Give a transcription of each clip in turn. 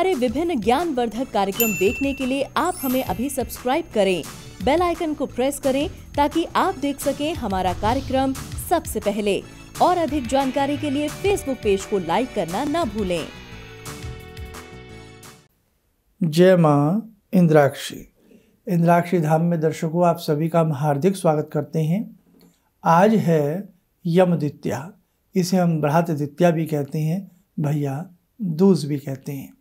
हमारे विभिन्न ज्ञानवर्धक कार्यक्रम देखने के लिए आप हमें अभी सब्सक्राइब करें बेल आइकन को प्रेस करें ताकि आप देख सकें हमारा कार्यक्रम सबसे पहले और अधिक जानकारी के लिए फेसबुक पेज को लाइक करना न भूलें जय माँ इंद्राक्षी इंद्राक्षी धाम में दर्शकों आप सभी का हम हार्दिक स्वागत करते हैं आज है यम द्वितिया इसे हम बृहत भी कहते हैं भैया दूस भी कहते हैं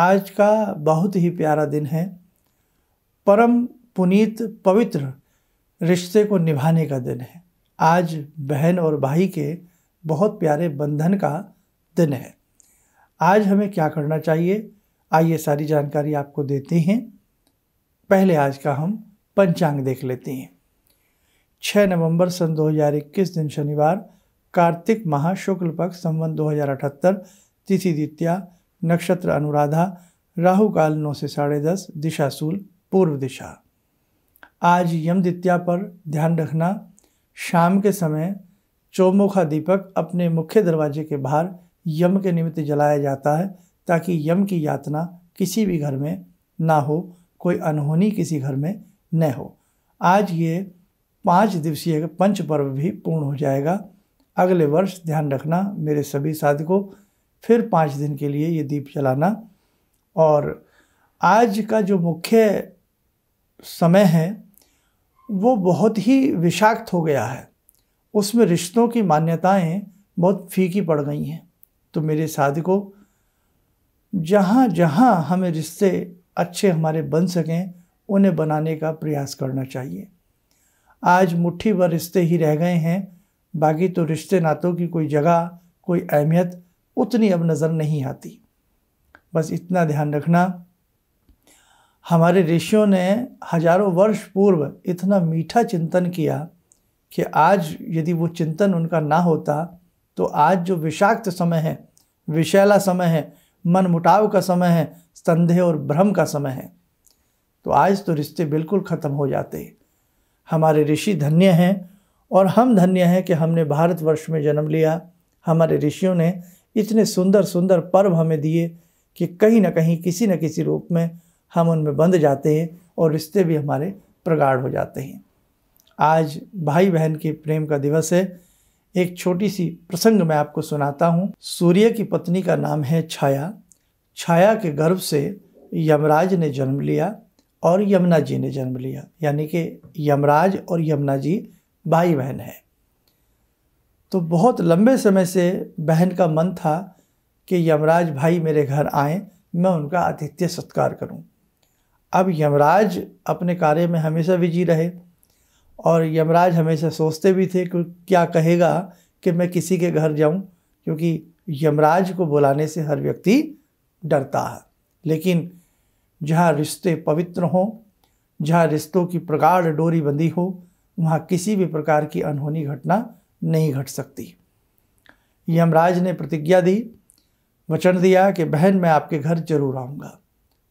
आज का बहुत ही प्यारा दिन है परम पुनीत पवित्र रिश्ते को निभाने का दिन है आज बहन और भाई के बहुत प्यारे बंधन का दिन है आज हमें क्या करना चाहिए आइए सारी जानकारी आपको देते हैं पहले आज का हम पंचांग देख लेते हैं 6 नवंबर सन 2021 दिन शनिवार कार्तिक माह शुक्ल पक्ष संवत 2078 तिथि द्वितीया नक्षत्र अनुराधा राहु काल नौ से साढ़े दस दिशाशूल पूर्व दिशा आज यम पर ध्यान रखना शाम के समय चौमुखा दीपक अपने मुख्य दरवाजे के बाहर यम के निमित्त जलाया जाता है ताकि यम की यातना किसी भी घर में ना हो कोई अनहोनी किसी घर में न हो आज ये पाँच दिवसीय पंच पर्व भी पूर्ण हो जाएगा अगले वर्ष ध्यान रखना मेरे सभी साधकों फिर पाँच दिन के लिए ये दीप जलाना और आज का जो मुख्य समय है वो बहुत ही विषाक्त हो गया है उसमें रिश्तों की मान्यताएं बहुत फीकी पड़ गई हैं तो मेरे साधकों जहाँ जहाँ हमें रिश्ते अच्छे हमारे बन सकें उन्हें बनाने का प्रयास करना चाहिए आज मुट्ठी भर रिश्ते ही रह गए हैं बाकी तो रिश्ते नातों की कोई जगह कोई अहमियत उतनी अब नज़र नहीं आती बस इतना ध्यान रखना हमारे ऋषियों ने हजारों वर्ष पूर्व इतना मीठा चिंतन किया कि आज यदि वो चिंतन उनका ना होता तो आज जो विषाक्त समय है विषैला समय है मन मुटाव का समय है संदेह और भ्रम का समय है तो आज तो रिश्ते बिल्कुल ख़त्म हो जाते हमारे ऋषि धन्य हैं और हम धन्य हैं कि हमने भारतवर्ष में जन्म लिया हमारे ऋषियों ने इतने सुंदर सुंदर पर्व हमें दिए कि कहीं ना कहीं किसी न किसी रूप में हम उनमें बंध जाते हैं और रिश्ते भी हमारे प्रगाढ़ हो जाते हैं आज भाई बहन के प्रेम का दिवस है एक छोटी सी प्रसंग मैं आपको सुनाता हूँ सूर्य की पत्नी का नाम है छाया छाया के गर्भ से यमराज ने जन्म लिया और यमुना जी ने जन्म लिया यानी कि यमराज और यमुना जी भाई बहन हैं तो बहुत लंबे समय से बहन का मन था कि यमराज भाई मेरे घर आए मैं उनका आतिथ्य सत्कार करूं। अब यमराज अपने कार्य में हमेशा बिजी रहे और यमराज हमेशा सोचते भी थे कि क्या कहेगा कि मैं किसी के घर जाऊं क्योंकि यमराज को बुलाने से हर व्यक्ति डरता है लेकिन जहाँ रिश्ते पवित्र हों जहाँ रिश्तों की प्रगाढ़ डोरी बंदी हो वहाँ किसी भी प्रकार की अनहोनी घटना नहीं घट सकती यमराज ने प्रतिज्ञा दी वचन दिया कि बहन मैं आपके घर जरूर आऊँगा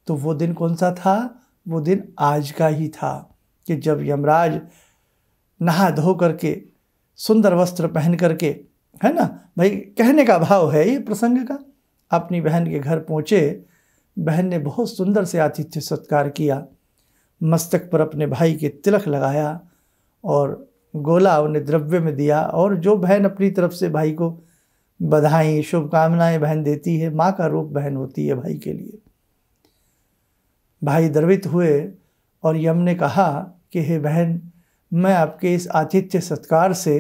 तो वो दिन कौन सा था वो दिन आज का ही था कि जब यमराज नहा धो करके सुंदर वस्त्र पहन करके है ना भाई कहने का भाव है ये प्रसंग का अपनी बहन के घर पहुँचे बहन ने बहुत सुंदर से आतिथ्य सत्कार किया मस्तक पर अपने भाई के तिलक लगाया और गोला उन्हें द्रव्य में दिया और जो बहन अपनी तरफ से भाई को बधाई शुभकामनाएं बहन देती है माँ का रूप बहन होती है भाई के लिए भाई द्रवित हुए और यम ने कहा कि हे बहन मैं आपके इस आतिथ्य सत्कार से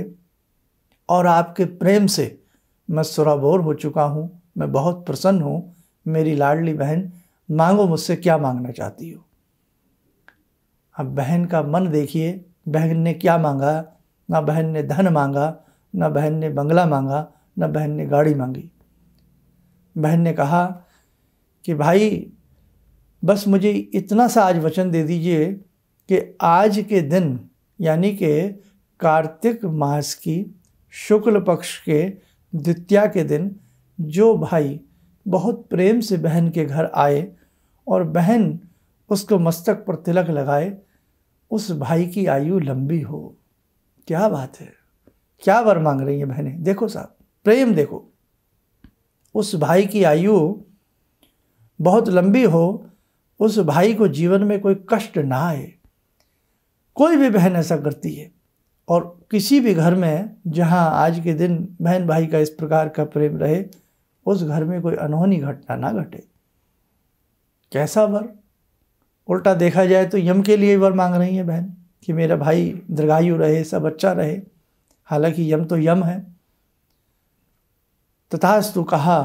और आपके प्रेम से मैं सुराबोर हो चुका हूँ मैं बहुत प्रसन्न हूँ मेरी लाडली बहन मांगो मुझसे क्या मांगना चाहती हो अब बहन का मन देखिए बहन ने क्या मांगा ना बहन ने धन मांगा ना बहन ने बंगला मांगा ना बहन ने गाड़ी मांगी बहन ने कहा कि भाई बस मुझे इतना सा आज वचन दे दीजिए कि आज के दिन यानी कि कार्तिक मास की शुक्ल पक्ष के द्वितीया के दिन जो भाई बहुत प्रेम से बहन के घर आए और बहन उसको मस्तक पर तिलक लगाए उस भाई की आयु लंबी हो क्या बात है क्या वर मांग रही है बहने देखो साहब प्रेम देखो उस भाई की आयु बहुत लंबी हो उस भाई को जीवन में कोई कष्ट ना आए कोई भी बहन ऐसा करती है और किसी भी घर में जहाँ आज के दिन बहन भाई का इस प्रकार का प्रेम रहे उस घर में कोई अनहोनी घटना ना घटे कैसा वर उल्टा देखा जाए तो यम के लिए वर मांग रही है बहन कि मेरा भाई दीर्घायु रहे सब अच्छा रहे हालांकि यम तो यम है तथास्तु कहा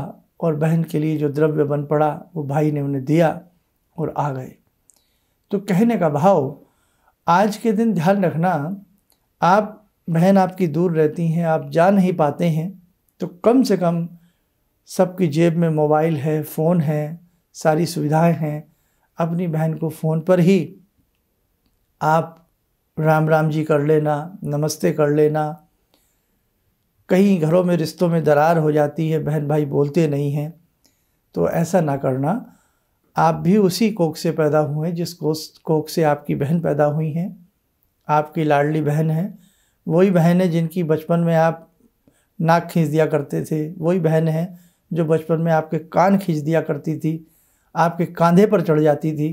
और बहन के लिए जो द्रव्य बन पड़ा वो भाई ने उन्हें दिया और आ गए तो कहने का भाव आज के दिन ध्यान रखना आप बहन आपकी दूर रहती हैं आप जा नहीं पाते हैं तो कम से कम सबकी जेब में मोबाइल है फ़ोन है सारी सुविधाएं हैं अपनी बहन को फ़ोन पर ही आप राम राम जी कर लेना नमस्ते कर लेना कहीं घरों में रिश्तों में दरार हो जाती है बहन भाई बोलते नहीं हैं तो ऐसा ना करना आप भी उसी कोक से पैदा हुए जिस कोक से आपकी बहन पैदा हुई हैं आपकी लाडली बहन है वही बहन है जिनकी बचपन में आप नाक खींच दिया करते थे वही बहन है जो बचपन में आपके कान खींच दिया करती थी आपके कांधे पर चढ़ जाती थी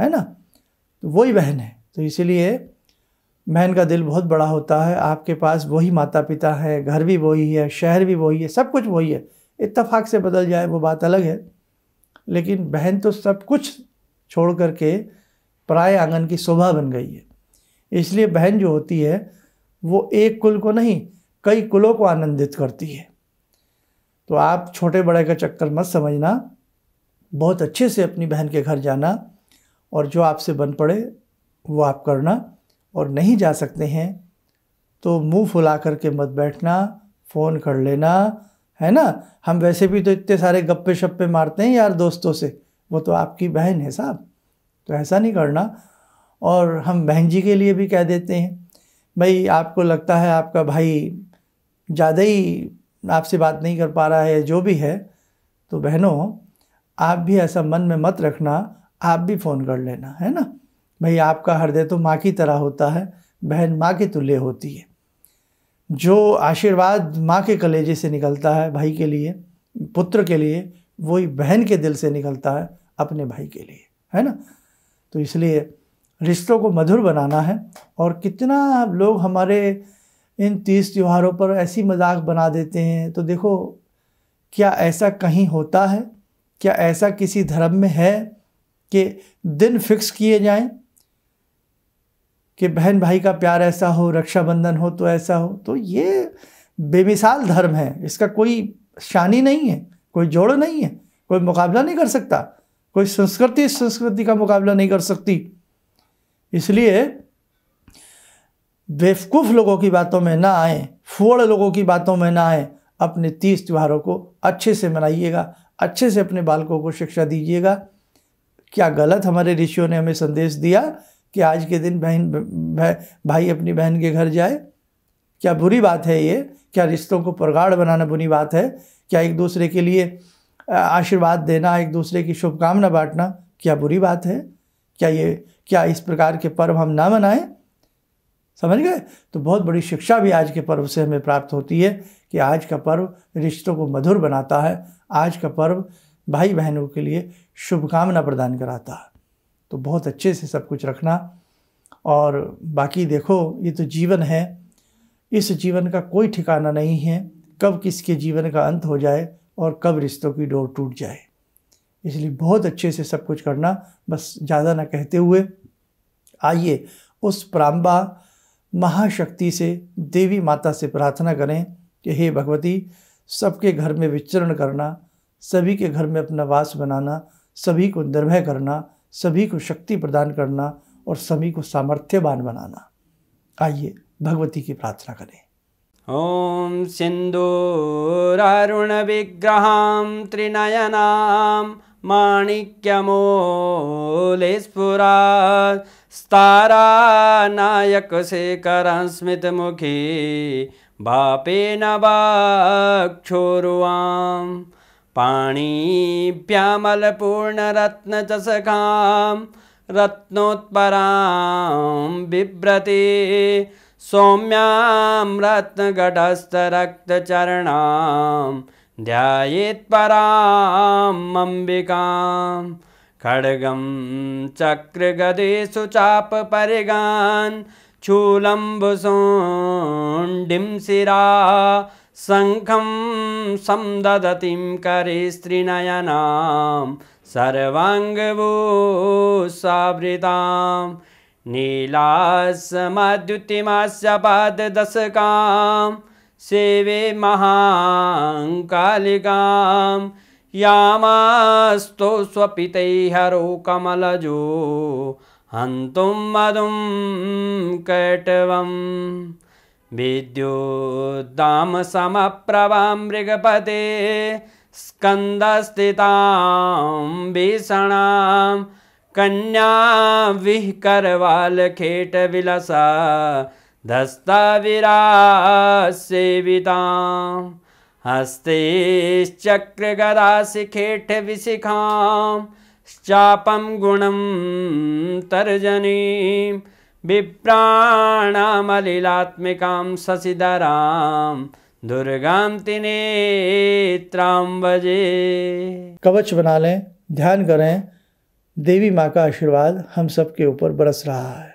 है ना तो वही बहन है तो इसीलिए बहन का दिल बहुत बड़ा होता है आपके पास वही माता पिता है घर भी वही है शहर भी वही है सब कुछ वही है इतफ़ाक से बदल जाए वो बात अलग है लेकिन बहन तो सब कुछ छोड़ कर के प्राय आंगन की शोभा बन गई है इसलिए बहन जो होती है वो एक कुल को नहीं कई कुलों को आनंदित करती है तो आप छोटे बड़े का चक्कर मत समझना बहुत अच्छे से अपनी बहन के घर जाना और जो आपसे बन पड़े वो आप करना और नहीं जा सकते हैं तो मुंह फुला कर के मत बैठना फ़ोन कर लेना है ना हम वैसे भी तो इतने सारे गप्पे शप्पे मारते हैं यार दोस्तों से वो तो आपकी बहन है साहब तो ऐसा नहीं करना और हम बहन जी के लिए भी कह देते हैं भाई आपको लगता है आपका भाई ज़्यादा ही आपसे बात नहीं कर पा रहा है जो भी है तो बहनों आप भी ऐसा मन में मत रखना आप भी फ़ोन कर लेना है ना भाई आपका हृदय तो माँ की तरह होता है बहन माँ के तुल्य होती है जो आशीर्वाद माँ के कलेजे से निकलता है भाई के लिए पुत्र के लिए वही बहन के दिल से निकलता है अपने भाई के लिए है ना तो इसलिए रिश्तों को मधुर बनाना है और कितना लोग हमारे इन तीज त्योहारों पर ऐसी मजाक बना देते हैं तो देखो क्या ऐसा कहीं होता है क्या ऐसा किसी धर्म में है कि दिन फिक्स किए जाएं कि बहन भाई का प्यार ऐसा हो रक्षाबंधन हो तो ऐसा हो तो ये बेमिसाल धर्म है इसका कोई शानी नहीं है कोई जोड़ नहीं है कोई मुकाबला नहीं कर सकता कोई संस्कृति संस्कृति का मुकाबला नहीं कर सकती इसलिए बेवकूफ़ लोगों की बातों में ना आए फोड़ लोगों की बातों में ना आए अपने तीज त्योहारों को अच्छे से मनाइएगा अच्छे से अपने बालकों को शिक्षा दीजिएगा क्या गलत हमारे ऋषियों ने हमें संदेश दिया कि आज के दिन बहन भाई, अपनी बहन के घर जाए क्या बुरी बात है ये क्या रिश्तों को प्रगाढ़ बनाना बुरी बात है क्या एक दूसरे के लिए आशीर्वाद देना एक दूसरे की शुभकामना बांटना क्या बुरी बात है क्या ये क्या इस प्रकार के पर्व हम ना मनाएं समझ गए तो बहुत बड़ी शिक्षा भी आज के पर्व से हमें प्राप्त होती है कि आज का पर्व रिश्तों को मधुर बनाता है आज का पर्व भाई बहनों के लिए शुभकामना प्रदान कराता है तो बहुत अच्छे से सब कुछ रखना और बाकी देखो ये तो जीवन है इस जीवन का कोई ठिकाना नहीं है कब किसके जीवन का अंत हो जाए और कब रिश्तों की डोर टूट जाए इसलिए बहुत अच्छे से सब कुछ करना बस ज़्यादा ना कहते हुए आइए उस प्राम्बा महाशक्ति से देवी माता से प्रार्थना करें कि हे भगवती सबके घर में विचरण करना सभी के घर में अपना वास बनाना सभी को निर्भय करना सभी को शक्ति प्रदान करना और सभी को सामर्थ्यवान बनाना आइए भगवती की प्रार्थना करें ओम विग्रह ॐ नायक से कर स्मित मुखी वापेन वाक्षोरुवां पाणिभ्यामलपूर्णरत्नचषकां रत्नोत्परां बिभ्रती सौम्यां रत्नघटस्थरक्तचरणां ध्यायेत्परां अम्बिकां खड्गं चक्रगदेषु चापपरिगान् चूलम्बुसोण्डिं शिरा शङ्खं करि स्त्रीनयनां सर्वाङ्गभूसावृतां नीलासमद्युतिमास्य पाददशकां सेवे महाङ्कालिकां यामास्तु स्वपितैः कमलजो हन्तुं मधुं कटवं मृगपते स्कन्दस्थितां भीषणां धस्ताविरा सेवितां दस्तविरासेविताम् हस्तेश्चक्रगदासिखेटविशिखाम् चापम गुणं तर्जनी विप्राणामलिलात्मिकां शशिधरा दुर्गा तिनेत्रां कवच बना लें ध्यान करें देवी माँ का आशीर्वाद हम सब के ऊपर बरस रहा है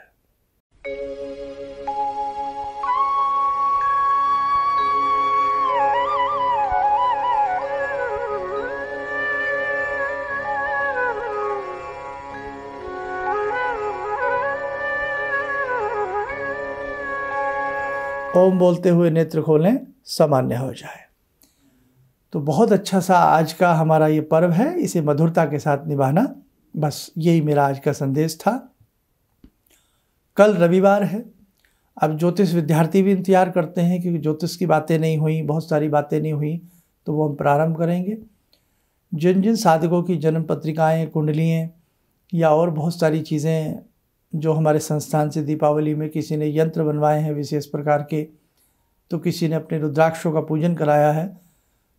ओम बोलते हुए नेत्र खोलें सामान्य हो जाए तो बहुत अच्छा सा आज का हमारा ये पर्व है इसे मधुरता के साथ निभाना बस यही मेरा आज का संदेश था कल रविवार है अब ज्योतिष विद्यार्थी भी इंतज़ार करते हैं क्योंकि ज्योतिष की बातें नहीं हुई बहुत सारी बातें नहीं हुई तो वो हम प्रारंभ करेंगे जिन जिन साधकों की जन्म पत्रिकाएँ कुंडलियाँ या और बहुत सारी चीज़ें जो हमारे संस्थान से दीपावली में किसी ने यंत्र बनवाए हैं विशेष प्रकार के तो किसी ने अपने रुद्राक्षों का पूजन कराया है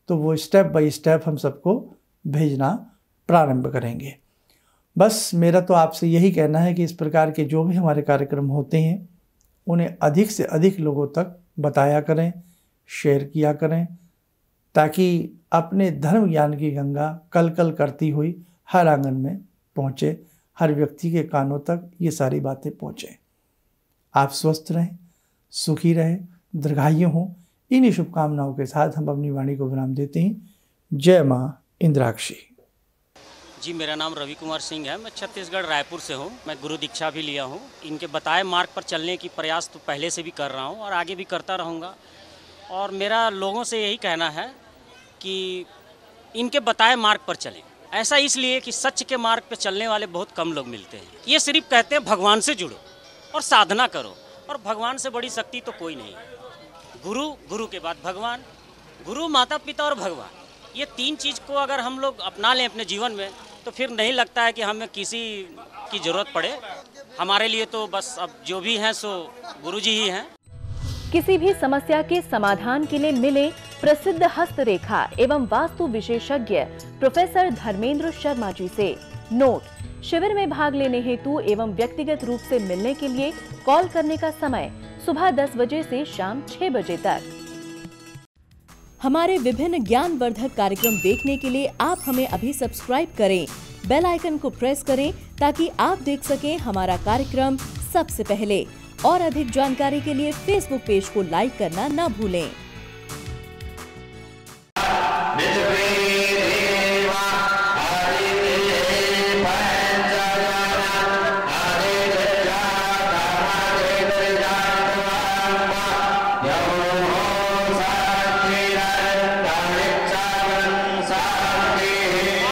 तो वो स्टेप बाय स्टेप हम सबको भेजना प्रारंभ करेंगे बस मेरा तो आपसे यही कहना है कि इस प्रकार के जो भी हमारे कार्यक्रम होते हैं उन्हें अधिक से अधिक लोगों तक बताया करें शेयर किया करें ताकि अपने धर्म ज्ञान की गंगा कल कल करती हुई हर आंगन में पहुँचे हर व्यक्ति के कानों तक ये सारी बातें पहुँचें आप स्वस्थ रहें सुखी रहें दीर्घायु हों इन्हीं शुभकामनाओं के साथ हम अपनी वाणी को विराम देते हैं जय माँ इंद्राक्षी जी मेरा नाम रवि कुमार सिंह है मैं छत्तीसगढ़ रायपुर से हूँ मैं गुरु दीक्षा भी लिया हूँ इनके बताए मार्ग पर चलने की प्रयास तो पहले से भी कर रहा हूँ और आगे भी करता रहूँगा और मेरा लोगों से यही कहना है कि इनके बताए मार्ग पर चलें ऐसा इसलिए कि सच के मार्ग पर चलने वाले बहुत कम लोग मिलते हैं ये सिर्फ कहते हैं भगवान से जुड़ो और साधना करो और भगवान से बड़ी शक्ति तो कोई नहीं गुरु गुरु के बाद भगवान गुरु माता पिता और भगवान ये तीन चीज़ को अगर हम लोग अपना लें अपने जीवन में तो फिर नहीं लगता है कि हमें किसी की ज़रूरत पड़े हमारे लिए तो बस अब जो भी हैं सो गुरु जी ही हैं किसी भी समस्या के समाधान के लिए मिले प्रसिद्ध हस्तरेखा एवं वास्तु विशेषज्ञ प्रोफेसर धर्मेंद्र शर्मा जी से नोट शिविर में भाग लेने हेतु एवं व्यक्तिगत रूप से मिलने के लिए कॉल करने का समय सुबह 10 बजे से शाम 6 बजे तक हमारे विभिन्न ज्ञान वर्धक कार्यक्रम देखने के लिए आप हमें अभी सब्सक्राइब करें बेल आइकन को प्रेस करें ताकि आप देख सकें हमारा कार्यक्रम सबसे पहले और अधिक जानकारी के लिए फेसबुक पेज को लाइक करना न भूलें